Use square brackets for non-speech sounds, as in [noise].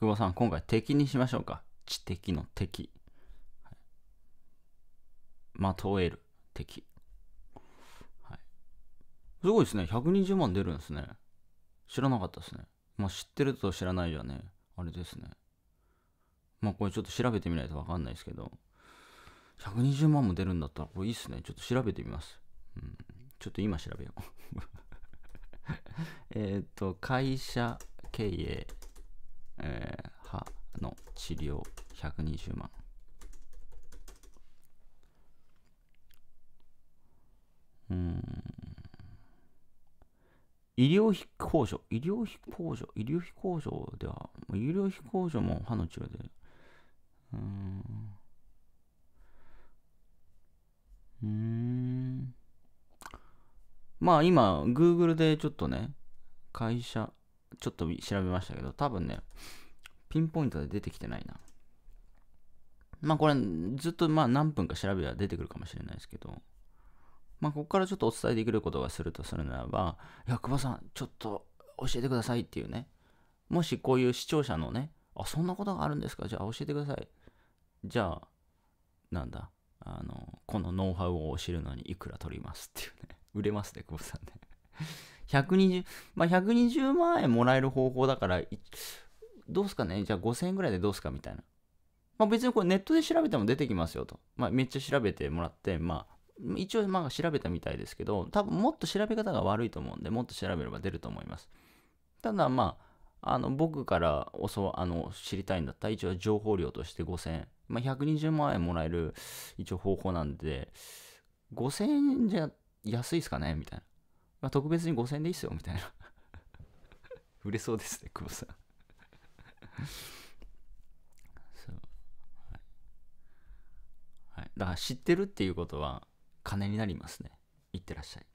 久保さん、今回敵にしましょうか。知的の敵。まとえる敵、はい。すごいですね。120万出るんですね。知らなかったですね。まあ知ってると知らないじゃね、あれですね。まあこれちょっと調べてみないとわかんないですけど、120万も出るんだったらこれいいっすね。ちょっと調べてみます。うん、ちょっと今調べよう。[laughs] えっと、会社経営えー、歯の治療120万。うん。医療費控除、医療費控除、医療費控除では、医療費控除も歯の治療で。うん。うん。まあ今、Google でちょっとね、会社、ちょっと調べましたけど、多分ね、ピンポイントで出てきてないな。まあこれ、ずっとまあ何分か調べれば出てくるかもしれないですけど、まあここからちょっとお伝えできることがするとするならば、いや、久保さん、ちょっと教えてくださいっていうね、もしこういう視聴者のね、あ、そんなことがあるんですかじゃあ教えてください。じゃあ、なんだ、あの、このノウハウを教えるのにいくら取りますっていうね、売れますね、久保さんね120、まあ、120万円もらえる方法だから、どうすかねじゃあ5000円ぐらいでどうすかみたいな。まあ、別にこれネットで調べても出てきますよと。まあ、めっちゃ調べてもらって、まあ、一応まあ調べたみたいですけど、多分もっと調べ方が悪いと思うんで、もっと調べれば出ると思います。ただまあ、あの僕からあの知りたいんだったら、一応情報量として5000円。まあ、120万円もらえる一応方法なんで、5000円じゃ安いですかねみたいな。まあ、特別に5000円でいいっすよ、みたいな。[laughs] 売れそうですね、久保さん [laughs] そう。はい。はい、だから知ってるっていうことは金になりますね。いってらっしゃい。